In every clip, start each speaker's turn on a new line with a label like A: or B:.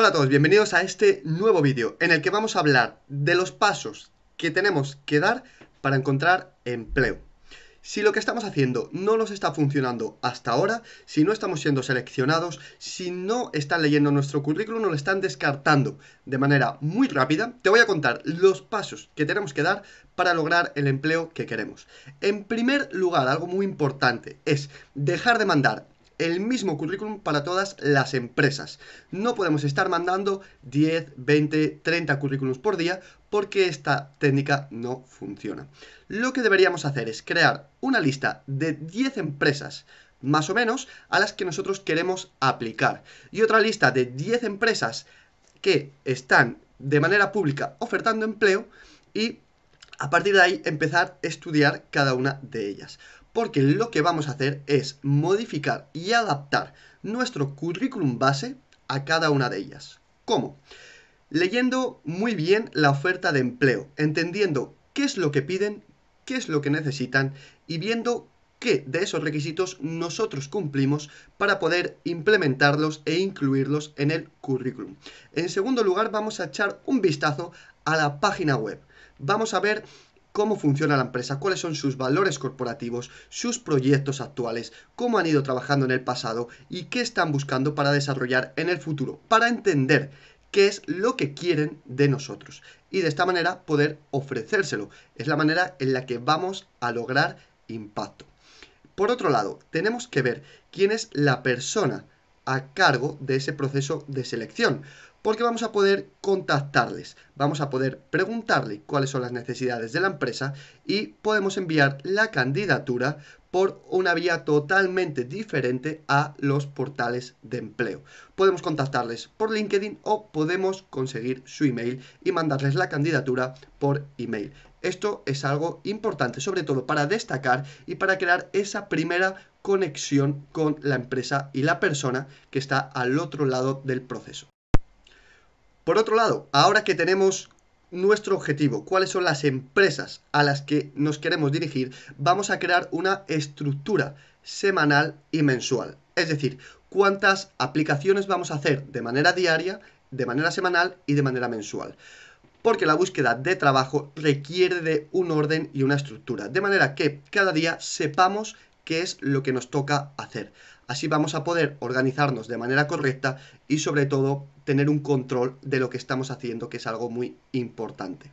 A: Hola a todos, bienvenidos a este nuevo vídeo en el que vamos a hablar de los pasos que tenemos que dar para encontrar empleo. Si lo que estamos haciendo no nos está funcionando hasta ahora, si no estamos siendo seleccionados, si no están leyendo nuestro currículum, nos lo están descartando de manera muy rápida, te voy a contar los pasos que tenemos que dar para lograr el empleo que queremos. En primer lugar, algo muy importante es dejar de mandar el mismo currículum para todas las empresas. No podemos estar mandando 10, 20, 30 currículums por día porque esta técnica no funciona. Lo que deberíamos hacer es crear una lista de 10 empresas más o menos a las que nosotros queremos aplicar y otra lista de 10 empresas que están de manera pública ofertando empleo y a partir de ahí empezar a estudiar cada una de ellas. Porque lo que vamos a hacer es modificar y adaptar nuestro currículum base a cada una de ellas. ¿Cómo? Leyendo muy bien la oferta de empleo, entendiendo qué es lo que piden, qué es lo que necesitan y viendo qué de esos requisitos nosotros cumplimos para poder implementarlos e incluirlos en el currículum. En segundo lugar, vamos a echar un vistazo a la página web vamos a ver cómo funciona la empresa, cuáles son sus valores corporativos, sus proyectos actuales, cómo han ido trabajando en el pasado y qué están buscando para desarrollar en el futuro, para entender qué es lo que quieren de nosotros y de esta manera poder ofrecérselo. Es la manera en la que vamos a lograr impacto. Por otro lado, tenemos que ver quién es la persona a cargo de ese proceso de selección, porque vamos a poder contactarles, vamos a poder preguntarle cuáles son las necesidades de la empresa y podemos enviar la candidatura por una vía totalmente diferente a los portales de empleo. Podemos contactarles por LinkedIn o podemos conseguir su email y mandarles la candidatura por email. Esto es algo importante, sobre todo para destacar y para crear esa primera conexión con la empresa y la persona que está al otro lado del proceso. Por otro lado, ahora que tenemos nuestro objetivo, cuáles son las empresas a las que nos queremos dirigir, vamos a crear una estructura semanal y mensual. Es decir, cuántas aplicaciones vamos a hacer de manera diaria, de manera semanal y de manera mensual. Porque la búsqueda de trabajo requiere de un orden y una estructura. De manera que cada día sepamos qué es lo que nos toca hacer. Así vamos a poder organizarnos de manera correcta y sobre todo tener un control de lo que estamos haciendo, que es algo muy importante.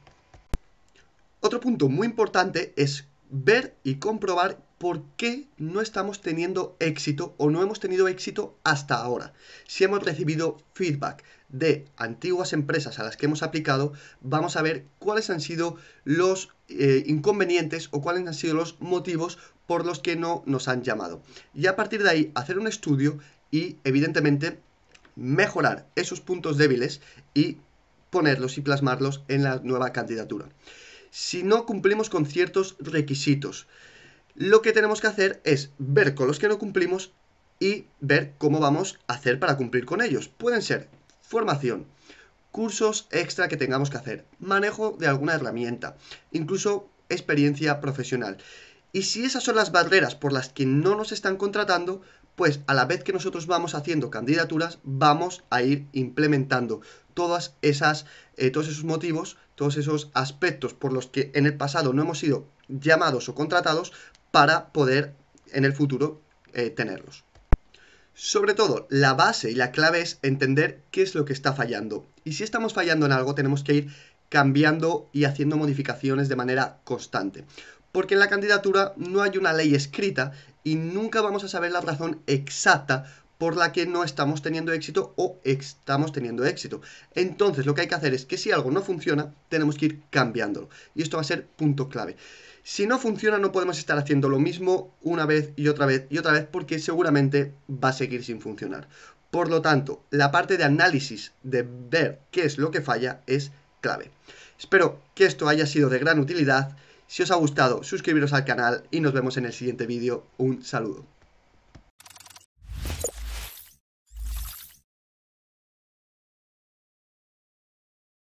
A: Otro punto muy importante es ver y comprobar por qué no estamos teniendo éxito o no hemos tenido éxito hasta ahora. Si hemos recibido feedback de antiguas empresas a las que hemos aplicado, vamos a ver cuáles han sido los eh, inconvenientes o cuáles han sido los motivos por los que no nos han llamado. Y a partir de ahí hacer un estudio y evidentemente mejorar esos puntos débiles y ponerlos y plasmarlos en la nueva candidatura si no cumplimos con ciertos requisitos. Lo que tenemos que hacer es ver con los que no cumplimos y ver cómo vamos a hacer para cumplir con ellos. Pueden ser formación, cursos extra que tengamos que hacer, manejo de alguna herramienta, incluso experiencia profesional. Y si esas son las barreras por las que no nos están contratando, pues a la vez que nosotros vamos haciendo candidaturas, vamos a ir implementando todas esas, eh, todos esos motivos todos esos aspectos por los que en el pasado no hemos sido llamados o contratados para poder en el futuro eh, tenerlos. Sobre todo, la base y la clave es entender qué es lo que está fallando. Y si estamos fallando en algo, tenemos que ir cambiando y haciendo modificaciones de manera constante. Porque en la candidatura no hay una ley escrita y nunca vamos a saber la razón exacta por la que no estamos teniendo éxito o estamos teniendo éxito. Entonces lo que hay que hacer es que si algo no funciona, tenemos que ir cambiándolo. Y esto va a ser punto clave. Si no funciona, no podemos estar haciendo lo mismo una vez y otra vez y otra vez porque seguramente va a seguir sin funcionar. Por lo tanto, la parte de análisis, de ver qué es lo que falla, es clave. Espero que esto haya sido de gran utilidad. Si os ha gustado, suscribiros al canal y nos vemos en el siguiente vídeo. Un saludo.